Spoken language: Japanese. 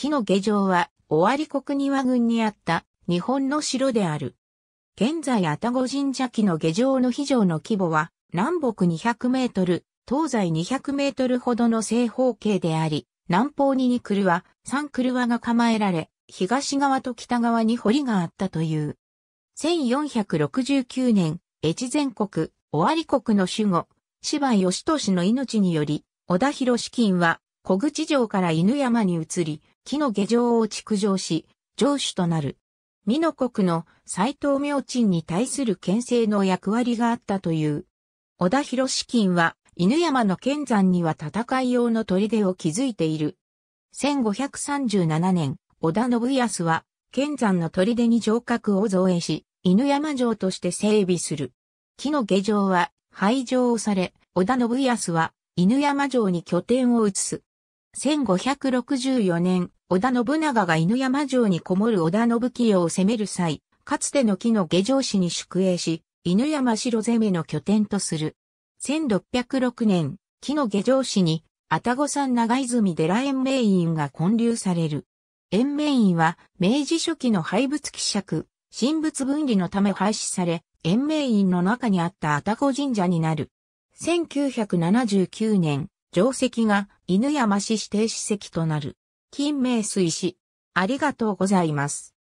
木の下城は、尾張国庭郡にあった日本の城である。現在、愛宕神社木の下城の非常の規模は、南北200メートル、東西200メートルほどの正方形であり、南方に2クは3クルが構えられ、東側と北側に堀があったという。1469年、越前国、尾張国の守護、芝義俊の命により、小田広資金は小口城から犬山に移り、木の下城を築城し、城主となる。美濃国の斎藤明鎮に対する牽制の役割があったという。小田博士金は、犬山の剣山には戦い用の砦を築いている。1537年、小田信康は、剣山の砦に城郭を造営し、犬山城として整備する。木の下城は、廃城をされ、小田信康は、犬山城に拠点を移す。1564年、織田信長が犬山城にこもる織田信清を攻める際、かつての木の下城市に宿営し、犬山城攻めの拠点とする。1606年、木の下城市に、愛宕山長泉寺延命院が建立される。延命院は、明治初期の廃仏希釈、神仏分離のため廃止され、延命院の中にあった愛宕神社になる。1979年、定石が犬山市指定史跡となる。金明水市。ありがとうございます。